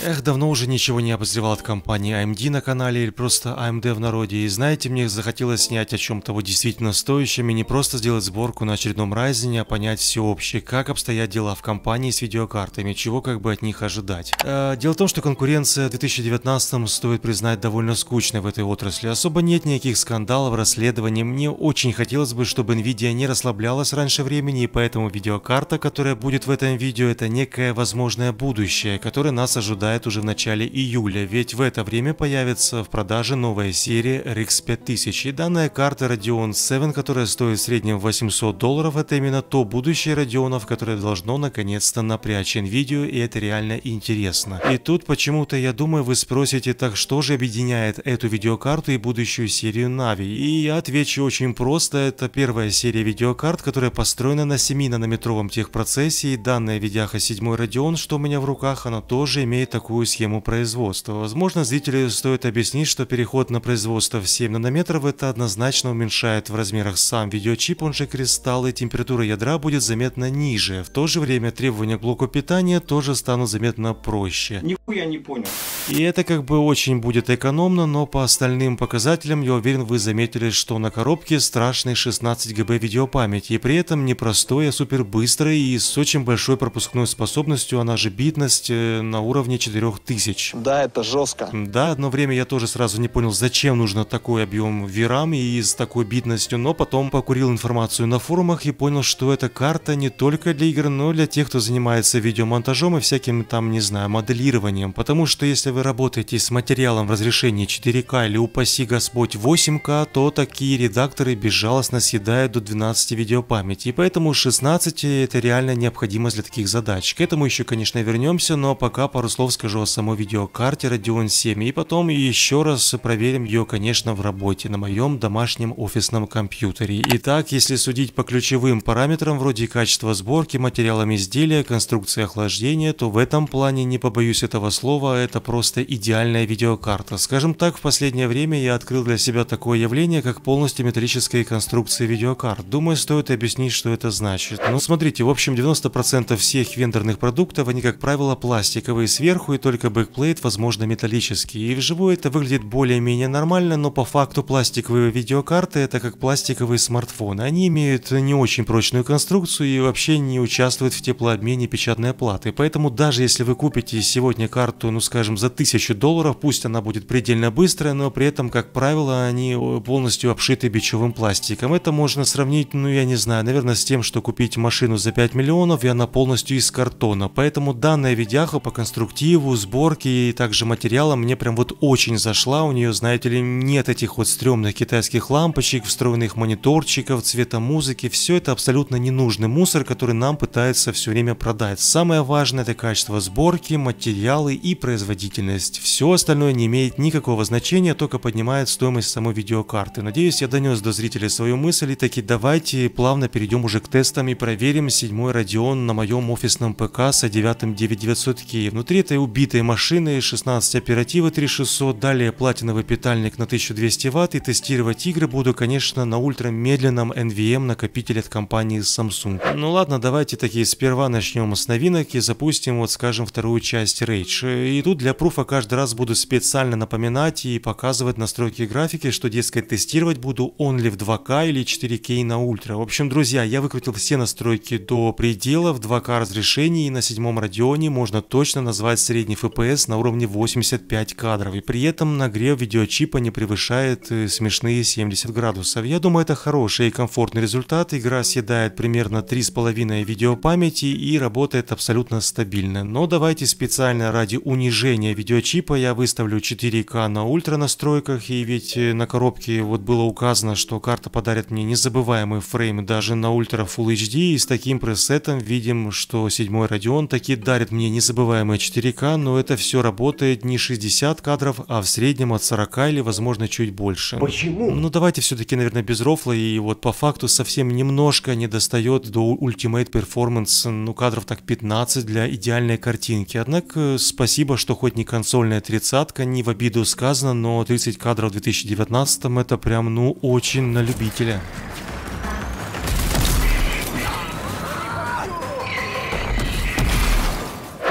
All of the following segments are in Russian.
Эх, давно уже ничего не обозревал от компании AMD а на канале или просто AMD а в народе. И знаете, мне захотелось снять о чем-то вот действительно стоящем и не просто сделать сборку на очередном Ryzen, а понять все общее, как обстоят дела в компании с видеокартами, чего как бы от них ожидать. Э, дело в том, что конкуренция в 2019 стоит признать довольно скучной в этой отрасли. Особо нет никаких скандалов, расследований. Мне очень хотелось бы, чтобы Nvidia не расслаблялась раньше времени, и поэтому видеокарта, которая будет в этом видео, это некое возможное будущее, которое нас ожидает ожидает уже в начале июля, ведь в это время появится в продаже новая серия RX 5000. И данная карта Radeon 7, которая стоит в среднем 800 долларов, это именно то будущее Radeonов, которое должно наконец-то напрячь Nvidia, и это реально интересно. И тут почему-то, я думаю, вы спросите, так что же объединяет эту видеокарту и будущую серию Navi? И я отвечу очень просто, это первая серия видеокарт, которая построена на 7 нанометровом техпроцессе, и данная видяха 7 Radeon, что у меня в руках, она тоже имеет такую схему производства. Возможно, зрителю стоит объяснить, что переход на производство в 7 нанометров это однозначно уменьшает в размерах сам видеочип, он же кристалл, и температура ядра будет заметно ниже. В то же время требования к блоку питания тоже станут заметно проще. Нихуя не понял. И это как бы очень будет экономно, но по остальным показателям, я уверен, вы заметили, что на коробке страшный 16 ГБ видеопамяти, и при этом непростое, супербыстрое и с очень большой пропускной способностью, она же битность э, на уровне 4 тысяч. Да, это жестко. Да, одно время я тоже сразу не понял, зачем нужно такой объем VRAM и с такой битностью, но потом покурил информацию на форумах и понял, что эта карта не только для игр, но и для тех, кто занимается видеомонтажом и всяким там, не знаю, моделированием. Потому что если вы работаете с материалом в разрешении 4К или, упаси господь, 8К, то такие редакторы безжалостно съедают до 12 видеопамяти, и поэтому 16 это реально необходимость для таких задач. К этому еще, конечно, вернемся, но пока пару слов скажу о самой видеокарте Radeon 7 и потом еще раз проверим ее, конечно, в работе на моем домашнем офисном компьютере. Итак, если судить по ключевым параметрам вроде качества сборки, материалам изделия, конструкции охлаждения, то в этом плане, не побоюсь этого слова, это просто идеальная видеокарта. Скажем так, в последнее время я открыл для себя такое явление, как полностью металлические конструкции видеокарт. Думаю, стоит объяснить, что это значит. Ну, смотрите, в общем, 90% всех вендорных продуктов, они, как правило, пластиковые сверху, сверху и только бэкплейт, возможно металлический, и вживую это выглядит более-менее нормально, но по факту пластиковые видеокарты это как пластиковые смартфоны, они имеют не очень прочную конструкцию и вообще не участвуют в теплообмене печатной платы, поэтому даже если вы купите сегодня карту, ну скажем, за 1000 долларов, пусть она будет предельно быстрая, но при этом, как правило, они э, полностью обшиты бичевым пластиком. Это можно сравнить, ну я не знаю, наверное, с тем, что купить машину за 5 миллионов и она полностью из картона, поэтому данная видяха по конструктиву креативу, сборки и также материала мне прям вот очень зашла. У нее, знаете ли, нет этих вот стрёмных китайских лампочек, встроенных мониторчиков, цвета музыки. Все это абсолютно ненужный мусор, который нам пытается все время продать. Самое важное это качество сборки, материалы и производительность. Все остальное не имеет никакого значения, только поднимает стоимость самой видеокарты. Надеюсь, я донес до зрителей свою мысль и таки давайте плавно перейдем уже к тестам и проверим седьмой Radeon на моем офисном ПК с i9 9900 K. Внутри этой Убитой машины, 16 оператива 3600, далее платиновый питальник на 1200 Вт и тестировать игры буду, конечно, на ультрамедленном NVM накопителе от компании Samsung. Ну ладно, давайте такие сперва начнем с новинок и запустим, вот скажем, вторую часть Rage. И тут для пруфа каждый раз буду специально напоминать и показывать настройки графики, что, дескать, тестировать буду only в 2К или 4К на ультра. В общем, друзья, я выкрутил все настройки до предела в 2К разрешении и на седьмом радионе можно точно назвать средний FPS на уровне 85 кадров, и при этом нагрев видеочипа не превышает э, смешные 70 градусов. Я думаю, это хороший и комфортный результат, игра съедает примерно 3,5 видеопамяти и работает абсолютно стабильно. Но давайте специально ради унижения видеочипа я выставлю 4К на ультра настройках, и ведь э, на коробке вот было указано, что карта подарит мне незабываемый фрейм даже на ультра Full HD, и с таким пресетом видим, что 7 Radeon таки дарит мне незабываемые 4К но это все работает не 60 кадров, а в среднем от 40 или, возможно, чуть больше. Почему? Ну, давайте все-таки, наверное, без рофла, и вот по факту совсем немножко не достает до Ultimate Performance, ну, кадров так 15 для идеальной картинки. Однако, э, спасибо, что хоть не консольная тридцатка, не в обиду сказано, но 30 кадров в 2019 это прям, ну, очень на любителя.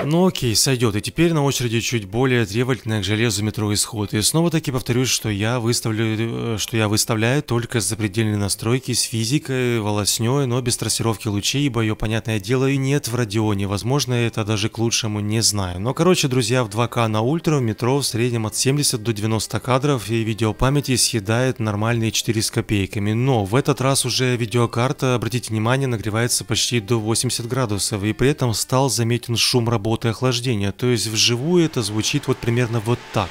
Ну окей, сойдет. И теперь на очереди чуть более требовательное к железу метро исход. И снова-таки повторюсь, что я выставлю, э, что я выставляю только запредельные настройки с физикой, волосней, но без трассировки лучей, ибо ее, понятное дело, и нет в радионе. Возможно, это даже к лучшему, не знаю. Но, короче, друзья, в 2К на ультра в метро в среднем от 70 до 90 кадров и видеопамяти съедает нормальные 4 с копейками. Но в этот раз уже видеокарта, обратите внимание, нагревается почти до 80 градусов, и при этом стал заметен шум работы работы охлаждения. То есть вживую это звучит вот примерно вот так.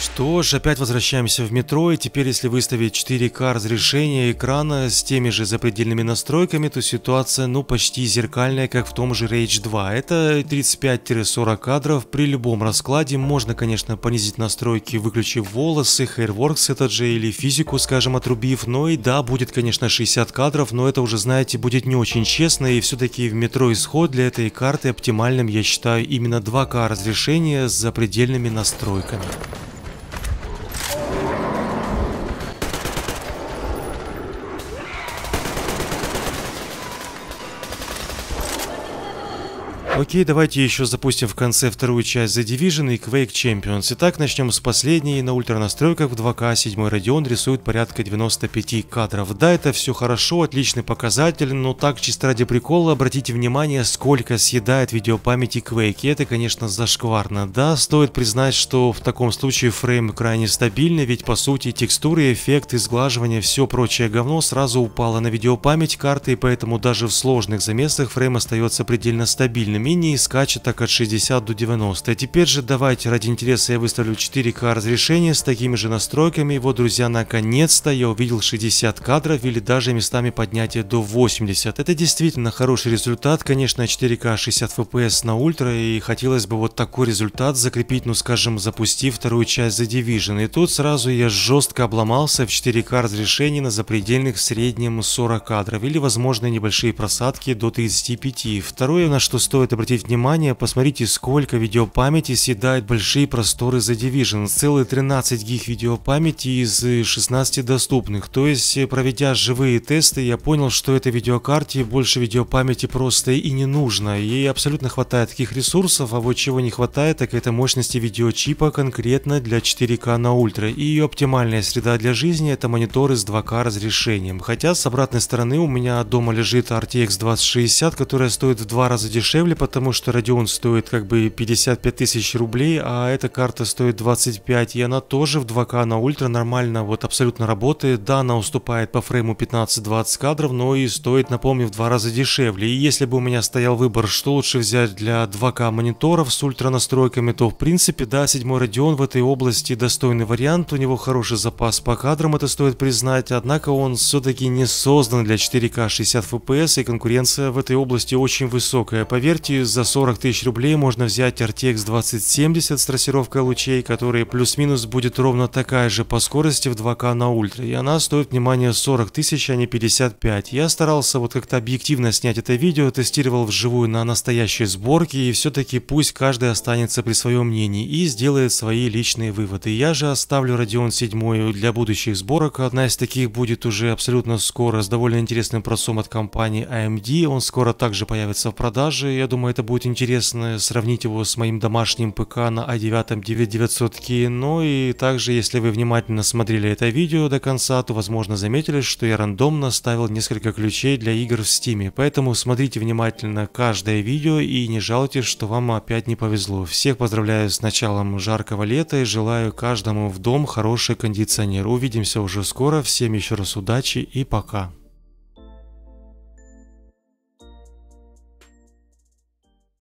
Что ж, опять возвращаемся в метро, и теперь если выставить 4К разрешение экрана с теми же запредельными настройками, то ситуация ну почти зеркальная, как в том же Rage 2. Это 35-40 кадров, при любом раскладе можно, конечно, понизить настройки, выключив волосы, Hairworks этот же или физику, скажем, отрубив, но ну и да, будет, конечно, 60 кадров, но это уже, знаете, будет не очень честно, и все-таки в метро исход для этой карты оптимальным, я считаю, именно 2К разрешение с запредельными настройками. Окей, давайте еще запустим в конце вторую часть The Division и Quake Champions. Итак, начнем с последней. На ультранастройках в 2К 7 Radeon рисует порядка 95 кадров. Да, это все хорошо, отличный показатель, но так чисто ради прикола обратите внимание, сколько съедает видеопамяти Quake. И это, конечно, зашкварно. Да, стоит признать, что в таком случае фрейм крайне стабильный, ведь по сути текстуры, эффекты, сглаживание, все прочее говно сразу упало на видеопамять карты, и поэтому даже в сложных замесах фрейм остается предельно стабильным алюминий скачет так от 60 до 90. А теперь же давайте ради интереса я выставлю 4К разрешение с такими же настройками. И вот, друзья, наконец-то я увидел 60 кадров или даже местами поднятие до 80. Это действительно хороший результат. Конечно, 4К 60 FPS на ультра и хотелось бы вот такой результат закрепить, ну скажем, запустив вторую часть The Division. И тут сразу я жестко обломался в 4К разрешении на запредельных в среднем 40 кадров или возможно небольшие просадки до 35. Второе, на что стоит обратить обратить внимание, посмотрите, сколько видеопамяти съедает большие просторы за Division. Целые 13 гиг видеопамяти из 16 доступных. То есть, э, проведя живые тесты, я понял, что этой видеокарте больше видеопамяти просто и не нужно. Ей абсолютно хватает таких ресурсов, а вот чего не хватает, так это мощности видеочипа конкретно для 4К на ультра. И ее оптимальная среда для жизни это мониторы с 2К разрешением. Хотя с обратной стороны у меня дома лежит RTX 2060, которая стоит в два раза дешевле, потому что Radeon стоит как бы 55 тысяч рублей, а эта карта стоит 25, и она тоже в 2К на ультра нормально, вот абсолютно работает. Да, она уступает по фрейму 15-20 кадров, но и стоит, напомню, в два раза дешевле. И если бы у меня стоял выбор, что лучше взять для 2К мониторов с ультра настройками, то в принципе, да, 7 Radeon в этой области достойный вариант, у него хороший запас по кадрам, это стоит признать, однако он все-таки не создан для 4К 60 FPS, и конкуренция в этой области очень высокая, поверьте, сути, за 40 тысяч рублей можно взять RTX 2070 с трассировкой лучей, который плюс-минус будет ровно такая же по скорости в 2К на ультра, и она стоит, внимание, 40 тысяч, а не 55. Я старался вот как-то объективно снять это видео, тестировал вживую на настоящей сборке, и все-таки пусть каждый останется при своем мнении и сделает свои личные выводы. Я же оставлю Radeon 7 для будущих сборок, одна из таких будет уже абсолютно скоро, с довольно интересным процессом от компании AMD, а он скоро также появится в продаже, я думаю, думаю, это будет интересно сравнить его с моим домашним ПК на i9 а 9900K. Ну и также, если вы внимательно смотрели это видео до конца, то возможно заметили, что я рандомно ставил несколько ключей для игр в Steam. Поэтому смотрите внимательно каждое видео и не жалуйтесь, что вам опять не повезло. Всех поздравляю с началом жаркого лета и желаю каждому в дом хороший кондиционер. Увидимся уже скоро. Всем еще раз удачи и пока.